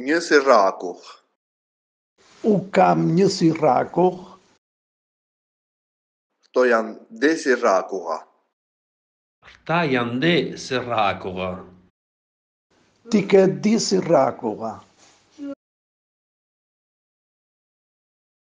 Një si rako. U kam një si rako. Këto janë dhe si rako. Këta janë dhe si rako. Ti ke di si rako.